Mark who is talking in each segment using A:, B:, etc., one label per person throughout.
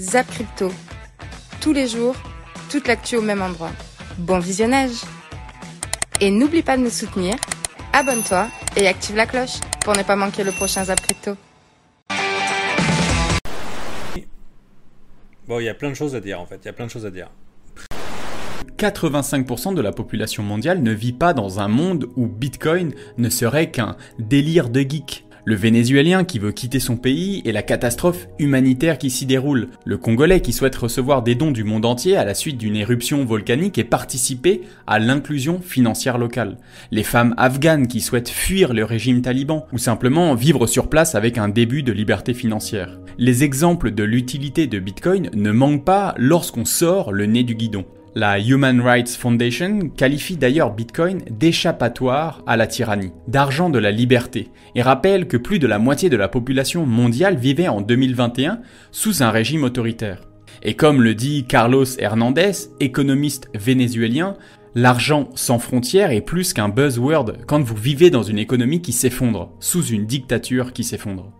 A: Zap Crypto. Tous les jours, toute l'actu au même endroit. Bon visionnage Et n'oublie pas de nous soutenir, abonne-toi et active la cloche pour ne pas manquer le prochain Zap Crypto. Bon, il y a plein de choses à dire en fait, il y a plein de choses à dire.
B: 85% de la population mondiale ne vit pas dans un monde où Bitcoin ne serait qu'un délire de geek le Vénézuélien qui veut quitter son pays et la catastrophe humanitaire qui s'y déroule, le Congolais qui souhaite recevoir des dons du monde entier à la suite d'une éruption volcanique et participer à l'inclusion financière locale, les femmes afghanes qui souhaitent fuir le régime taliban ou simplement vivre sur place avec un début de liberté financière. Les exemples de l'utilité de Bitcoin ne manquent pas lorsqu'on sort le nez du guidon. La Human Rights Foundation qualifie d'ailleurs Bitcoin d'échappatoire à la tyrannie, d'argent de la liberté, et rappelle que plus de la moitié de la population mondiale vivait en 2021 sous un régime autoritaire. Et comme le dit Carlos Hernandez, économiste vénézuélien, l'argent sans frontières est plus qu'un buzzword quand vous vivez dans une économie qui s'effondre, sous une dictature qui s'effondre.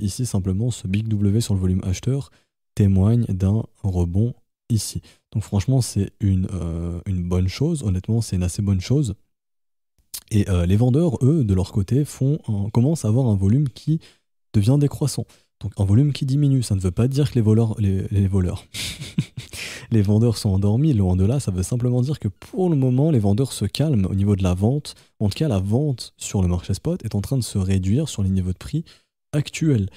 C: Ici simplement, ce Big W sur le volume acheteur témoigne d'un rebond donc franchement, c'est euh, une, bonne chose. Honnêtement, c'est une assez bonne chose. Et euh, les vendeurs, eux, de leur côté, font un, commencent à avoir un volume qui devient décroissant. Donc un volume qui diminue, ça ne veut pas dire que les voleurs, les, les voleurs, les vendeurs sont endormis, loin de là, ça veut simplement dire que pour le moment, les vendeurs se calment au niveau de la vente. En tout cas, la vente sur le marché spot est en train de se réduire sur les niveaux de prix actuels.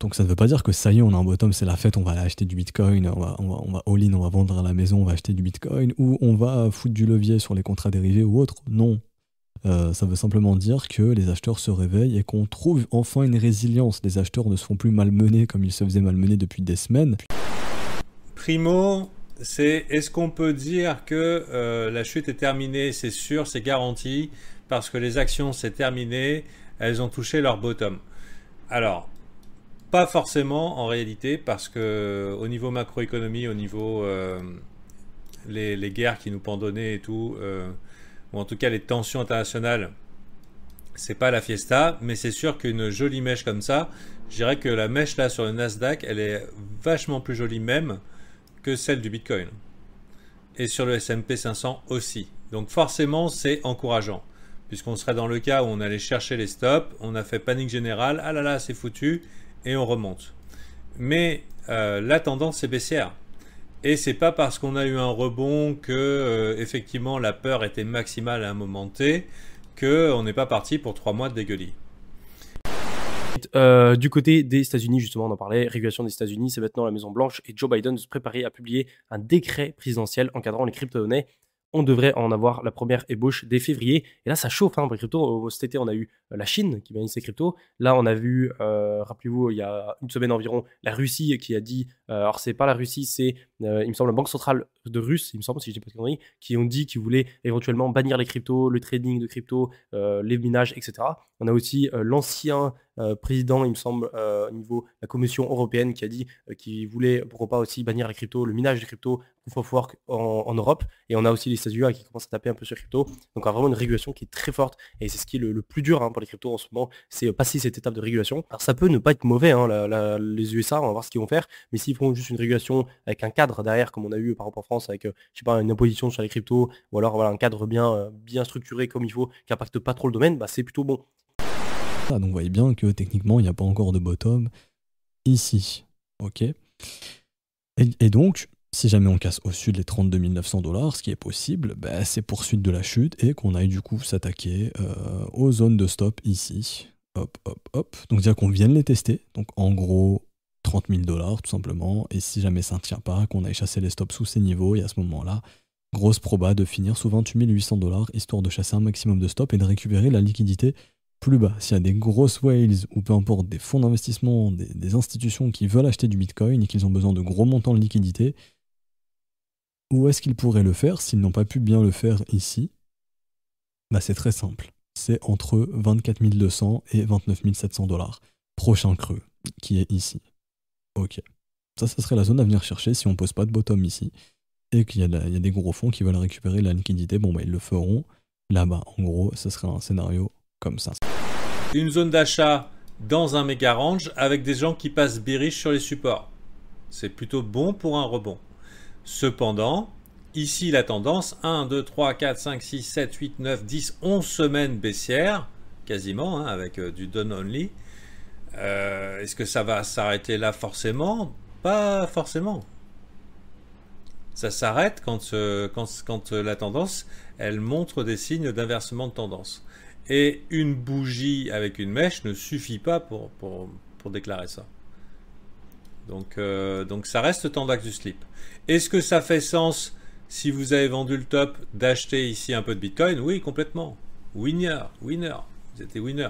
C: Donc ça ne veut pas dire que ça y est, on a un bottom, c'est la fête, on va aller acheter du bitcoin, on va, on on va all-in, on va vendre à la maison, on va acheter du bitcoin, ou on va foutre du levier sur les contrats dérivés ou autre. Non. Euh, ça veut simplement dire que les acheteurs se réveillent et qu'on trouve enfin une résilience. Les acheteurs ne se font plus malmenés comme ils se faisaient malmener depuis des semaines.
A: Primo, c'est est-ce qu'on peut dire que euh, la chute est terminée C'est sûr, c'est garanti, parce que les actions, c'est terminé, elles ont touché leur bottom. Alors, pas forcément en réalité, parce que euh, au niveau macroéconomie, au niveau euh, les, guerres qui nous pendonnaient et tout, euh, ou en tout cas les tensions internationales, c'est pas la fiesta, mais c'est sûr qu'une jolie mèche comme ça, je dirais que la mèche là sur le Nasdaq, elle est vachement plus jolie même que celle du Bitcoin. Et sur le S&P 500 aussi. Donc forcément, c'est encourageant puisqu'on serait dans le cas où on allait chercher les stops, on a fait panique générale, ah là là, c'est foutu, et on remonte. Mais euh, la tendance est baissière. Et c'est pas parce qu'on a eu un rebond que euh, effectivement la peur était maximale à un moment T que on n'est pas parti pour trois mois de dégueulis.
D: Euh, du côté des États-Unis, justement, on en parlait, régulation des États-Unis, c'est maintenant la Maison Blanche et Joe Biden se préparait à publier un décret présidentiel encadrant les crypto données on devrait en avoir la première ébauche dès février. Et là, ça chauffe hein, pour les Cet été, on a eu euh, la Chine qui bannit ses cryptos. Là, on a vu, euh, rappelez-vous, il y a une semaine environ, la Russie qui a dit, or euh, alors c'est pas la Russie, c'est, il me semble, la Banque centrale de Russie il me semble, si je dis pas de conneries, qui ont dit qu'ils voulaient éventuellement bannir les cryptos, le trading de cryptos, les minages, etc. On a aussi l'ancien euh, président, il me semble, euh, au niveau la Commission européenne qui a dit euh, qu'il voulait, pourquoi pas aussi, bannir les crypto, le minage des crypto, proof of work en, Europe. Et on a aussi les États-Unis qui commencent à taper un peu sur crypto. Donc on vraiment une régulation qui est très forte. Et c'est ce qui est le, plus dur hein, pour les cryptos en ce moment, c'est passer cette étape de régulation. Alors ça peut ne pas être mauvais, hein, les USA, on va voir ce qu'ils vont faire. Mais s'ils font juste une régulation avec un cadre derrière, comme on a eu par exemple en France, avec je sais pas, une imposition sur les cryptos, ou alors voilà, un cadre bien, bien structuré comme il faut, qui n'impacte pas trop le domaine, bah, c'est plutôt bon.
C: Ah, donc vous voyez bien que techniquement, il n'y a pas encore de bottom ici. Ok et, donc, si jamais on casse au sud les 32 900 dollars, ce qui est possible, bah, c'est poursuite de la chute et qu'on aille du coup s'attaquer euh, aux zones de stop ici. Hop, hop, hop. Donc, dire qu'on vienne les tester. Donc, en gros, 30 000 dollars tout simplement. Et si jamais ça ne tient pas, qu'on aille chasser les stops sous ces niveaux. Et à ce moment-là, grosse proba de finir sous 28 800 dollars, histoire de chasser un maximum de stops et de récupérer la liquidité plus bas, s'il y a des grosses whales ou peu importe des fonds d'investissement, des, institutions qui veulent acheter du Bitcoin et qu'ils ont besoin de gros montants de liquidités, où est-ce qu'ils pourraient le faire s'ils n'ont pas pu bien le faire ici bah, C'est très simple. C'est entre 24 200 et 29 700 dollars. Prochain creux, qui est ici. Ok. Ça, ça serait la zone à venir chercher si on pose pas de bottom ici et qu'il y, y, a des gros fonds qui veulent récupérer la liquidité. Bon, bah, ils le feront là-bas. En gros, ce serait un scénario comme ça.
A: Une zone d'achat dans un méga range avec des gens qui passent biriche sur les supports. C'est plutôt bon pour un rebond. Cependant, ici la tendance 1, 2, 3, 4, 5, 6, 7, 8, 9, 10, 11 semaines baissières, quasiment, hein, avec euh, du done only. Euh, est-ce que ça va s'arrêter là forcément Pas forcément. Ça s'arrête quand, quand la tendance, elle montre des signes d'inversement de tendance. Et une bougie avec une mèche ne suffit pas pour, pour, déclarer ça. Donc, euh, donc ça reste tendance du slip. Est-ce que ça fait sens, si vous avez vendu le top, d'acheter ici un peu de Bitcoin Oui, complètement. Winner, winner. Vous étiez winner.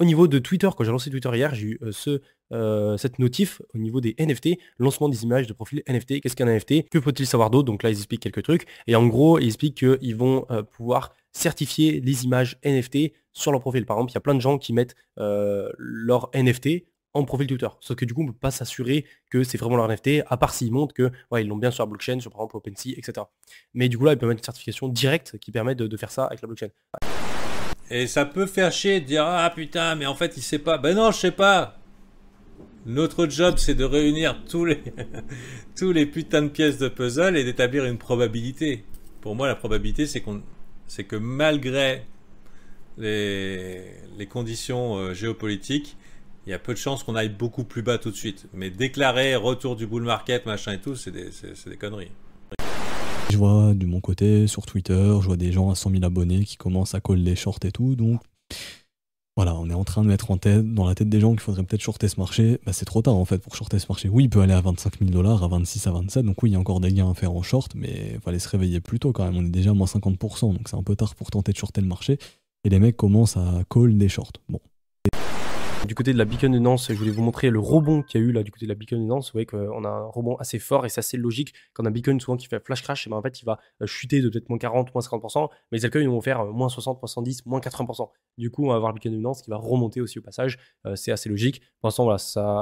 D: Au niveau de Twitter, quand j'ai lancé Twitter hier, j'ai eu euh, ce euh, cette notif au niveau des NFT, lancement des images de profil NFT, qu'est-ce qu'un NFT, que peut il savoir d'autre, donc là ils expliquent quelques trucs, et en gros ils expliquent qu'ils vont euh, pouvoir certifier les images NFT sur leur profil. Par exemple, il y a plein de gens qui mettent euh, leur NFT en profil Twitter. Sauf que du coup, on ne peut pas s'assurer que c'est vraiment leur NFT, à part s'ils montrent que ils l'ont bien sur la blockchain, sur par exemple OpenSea, etc. Mais du coup là, ils peuvent mettre une certification directe qui permet de, faire ça avec la blockchain.
A: Et ça peut faire chier de dire ah putain mais en fait il sait pas. Ben non je sais pas. Notre job, c'est de réunir tous les, tous les putains de pièces de puzzle et d'établir une probabilité. Pour moi, la probabilité, c'est qu'on, c'est que malgré les, les conditions euh, géopolitiques, il y a peu de chances qu'on aille beaucoup plus bas tout de suite. Mais déclarer retour du bull market, machin et tout, c'est des, des, conneries.
C: Je vois de mon côté sur Twitter, je vois des gens à 100 000 abonnés qui commencent à coller les shorts et tout, donc voilà, on est en train de mettre en tête, dans la tête des gens qu'il faudrait peut-être shorter ce marché, bah, c'est trop tard en fait pour shorter ce marché. Oui, il peut aller à 25 000 dollars, à 26, à 27, donc oui, il y a encore des gains à faire en short, mais il fallait se réveiller plus tôt quand même. On est déjà à moins 50%, donc c'est un peu tard pour tenter de shorter le marché. Et les mecs commencent à call des shorts. Bon,
D: du côté de la beacon de Nance, je voulais vous montrer le rebond qu'il y a eu là du côté de la beacon de Nance. Vous voyez qu'on a un rebond assez fort et c'est assez logique. Quand un beacon souvent qui fait flash crash, et eh ben en fait il va euh, chuter de peut-être moins 40, moins 50%, mais les ils vont faire euh, moins 60, moins 110, moins 80%. Du coup, on va avoir le beacon de Nance qui va remonter aussi au passage. Euh, c'est assez logique. Pour l'instant,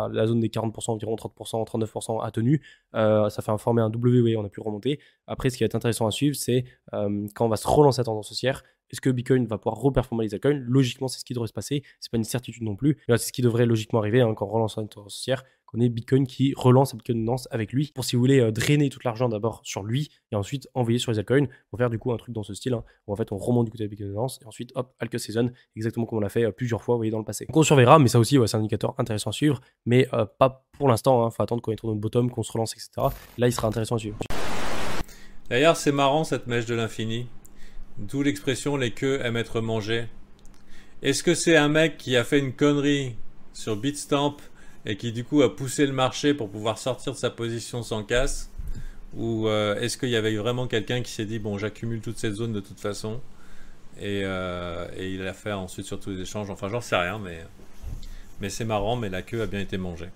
D: la zone des 40%, environ 30%, 39% a tenu. ça fait informer un W, on a pu remonter. Après, ce qui va être intéressant à suivre, c'est quand on va se relancer à tendance haussière est-ce que Bitcoin va pouvoir reperformer les altcoins Logiquement, c'est ce qui devrait se passer. C'est pas une certitude non plus. Mais c'est ce qui devrait logiquement arriver hein, quand on relance une tendance haussière, qu'on ait Bitcoin qui relance la Bitcoinance avec lui pour, si vous voulez, euh, drainer tout l'argent d'abord sur lui et ensuite envoyer sur les altcoins pour faire du coup un truc dans ce style. Hein, où en fait, on remonte du côté de la Bitcoinance et ensuite, hop, Alka Season, exactement comme on l'a fait euh, plusieurs fois, vous voyez, dans le passé. Donc on surveillera, mais ça aussi, c'est un indicateur intéressant à suivre, mais euh, pas pour l'instant. Il hein. faut attendre qu'on ait tourné le bottom, qu'on se relance, etc. Là, il sera intéressant à suivre.
A: D'ailleurs, c'est marrant cette mèche de l'infini. D'où l'expression les queues aiment être mangées. Est-ce que c'est un mec qui a fait une connerie sur Bitstamp et qui du coup a poussé le marché pour pouvoir sortir de sa position sans casse Ou euh, est-ce qu'il y avait vraiment quelqu'un qui s'est dit bon j'accumule toute cette zone de toute façon euh, et, il a fait ensuite sur tous les échanges Enfin j'en sais rien mais, mais c'est marrant mais la queue a bien été mangée.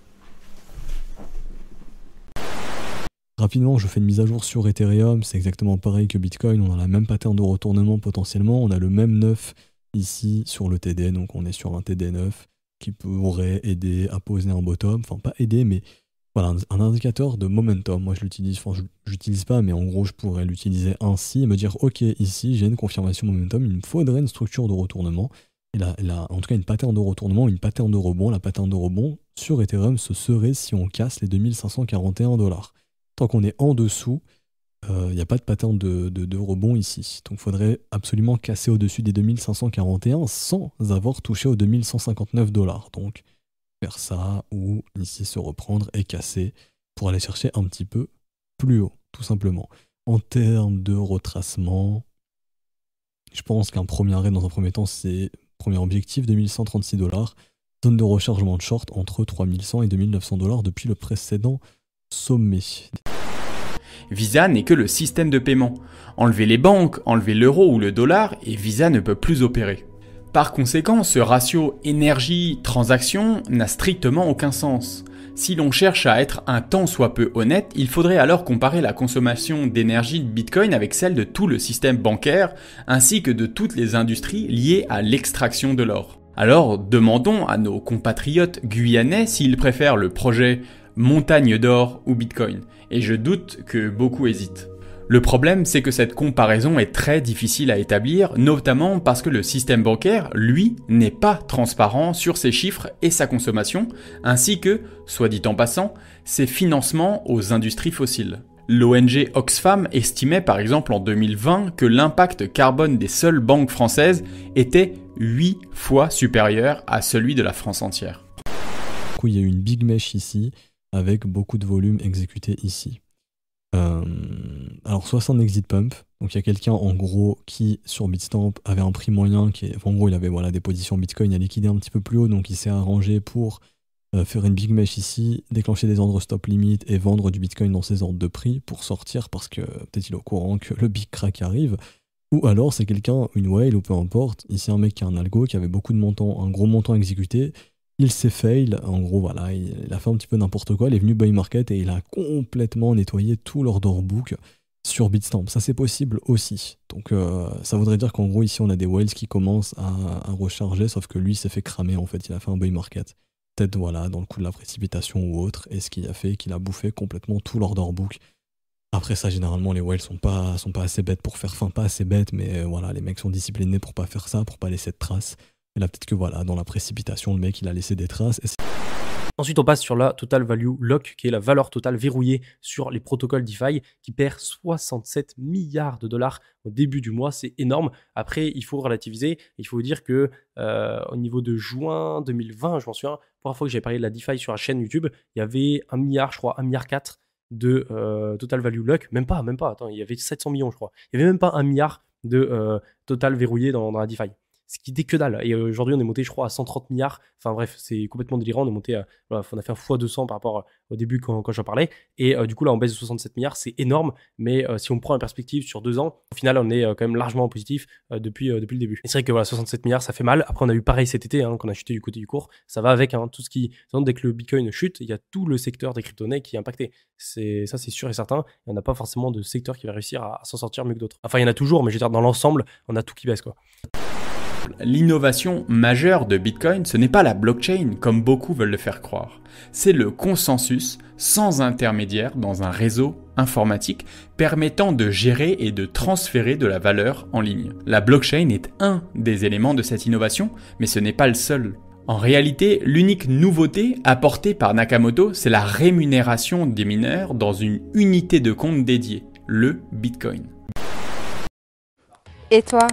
C: Rapidement, je fais une mise à jour sur Ethereum, c'est exactement pareil que Bitcoin, on a la même pattern de retournement potentiellement, on a le même 9 ici sur le TD, donc on est sur un TD9 qui pourrait aider à poser un bottom, enfin pas aider, mais voilà, un indicateur de momentum. Moi je l'utilise, enfin j'utilise pas, mais en gros je pourrais l'utiliser ainsi et me dire ok ici j'ai une confirmation momentum, il me faudrait une structure de retournement. Et là, en tout cas une pattern de retournement, une pattern de rebond, la pattern de rebond sur Ethereum ce serait si on casse les 2541 dollars qu'on est en dessous, il euh, n'y a pas de pattern de, rebond ici. Donc il faudrait absolument casser au-dessus des 2541 sans avoir touché aux 2159 dollars. Donc faire ça ou ici se reprendre et casser pour aller chercher un petit peu plus haut, tout simplement. En termes de retracement, je pense qu'un premier arrêt dans un premier temps, c'est premier objectif 2136 dollars, zone de rechargement de short entre 3100 et 2900 dollars depuis le précédent sommet.
B: Visa n'est que le système de paiement. Enlevez les banques, enlevez l'euro ou le dollar et Visa ne peut plus opérer. Par conséquent, ce ratio énergie-transaction n'a strictement aucun sens. Si l'on cherche à être un tant soit peu honnête, il faudrait alors comparer la consommation d'énergie de Bitcoin avec celle de tout le système bancaire, ainsi que de toutes les industries liées à l'extraction de l'or. Alors demandons à nos compatriotes guyanais s'ils préfèrent le projet montagne d'or ou Bitcoin, et je doute que beaucoup hésitent. Le problème, c'est que cette comparaison est très difficile à établir, notamment parce que le système bancaire, lui, n'est pas transparent sur ses chiffres et sa consommation, ainsi que, soit dit en passant, ses financements aux industries fossiles. L'ONG Oxfam estimait par exemple en 2020 que l'impact carbone des seules banques françaises était 8 fois supérieur à celui de la France entière.
C: Du coup, il y a une big mèche ici avec beaucoup de volume exécuté ici. soit euh, alors un exit pump, donc il y a quelqu'un en gros qui sur Bitstamp avait un prix moyen, qui en gros il avait voilà, des positions Bitcoin à liquider un petit peu plus haut, donc il s'est arrangé pour euh, faire une big mesh ici, déclencher des ordres stop limit et vendre du Bitcoin dans ses ordres de prix pour sortir parce que peut-être il est au courant que le big crack arrive. Ou alors c'est quelqu'un, une whale ou peu importe, ici un mec qui a un algo, qui avait beaucoup de montants, un gros montant exécuté, il s'est fail, en gros voilà, il, a fait un petit peu n'importe quoi, il est venu Buy Market et il a complètement nettoyé tout leur book sur Bitstamp. Ça c'est possible aussi. Donc euh, ça voudrait dire qu'en gros ici on a des whales qui commencent à, recharger, sauf que lui s'est fait cramer en fait, il a fait un Buy Market. Peut-être voilà, dans le coup de la précipitation ou autre, et ce qu'il a fait, qu'il a bouffé complètement tout leur book. Après ça, généralement, les whales sont pas, sont pas assez bêtes pour faire, fin pas assez bêtes, mais euh, voilà, les mecs sont disciplinés pour pas faire ça, pour pas laisser de traces. Et là, peut-être que voilà, dans la précipitation, le mec, il a laissé des traces.
D: Ensuite, on passe sur la total value lock, qui est la valeur totale verrouillée sur les protocoles DeFi, qui perd 67 milliards de dollars au début du mois. C'est énorme. Après, il faut relativiser. Il faut dire que euh, au niveau de juin 2020, je m'en souviens, la fois que j'ai parlé de la DeFi sur la chaîne YouTube, il y avait 1 milliard, je crois, 1 milliard 4 de euh, total value lock. Même pas, même pas. Attends, il y avait 700 millions, je crois. Il n'y avait même pas 1 milliard de euh, total verrouillé dans, dans la DeFi ce qui était que dalle. Et euh, aujourd'hui, on est monté, je crois, à 130 milliards. Enfin bref, c'est complètement délirant. On est on a fait un fois 200 par rapport euh, au début quand, quand j'en parlais. Et euh, du coup, là, on baisse de 67 milliards, c'est énorme. Mais si on prend la perspective sur deux ans, au final, on est quand même largement positif depuis, depuis le début. c'est vrai que voilà, 67 milliards, ça fait mal. Après, on a eu pareil cet été, quand hein, qu'on a chuté du côté du cours. Ça va avec hein. tout ce qui. Dès que le Bitcoin chute, il y a tout le secteur des crypto qui est impacté. C'est, ça, c'est sûr et certain. il n'y en a pas forcément de secteur qui va réussir à, à s'en sortir mieux que d'autres. Enfin, il y en a
B: toujours, mais je veux dire, dans l'ensemble, on a tout qui baisse. Quoi l'innovation majeure de Bitcoin, ce n'est pas la blockchain comme beaucoup veulent le faire croire. C'est le consensus sans intermédiaire dans un réseau informatique permettant de gérer et de transférer de la valeur en ligne. La blockchain est un des éléments de cette innovation, mais ce n'est pas le seul. En réalité, l'unique nouveauté apportée par Nakamoto, c'est la rémunération des mineurs dans une unité de compte dédiée, le Bitcoin.
A: Et toi,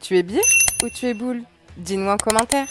A: tu es bien ou tu es boule Dis-nous en commentaire.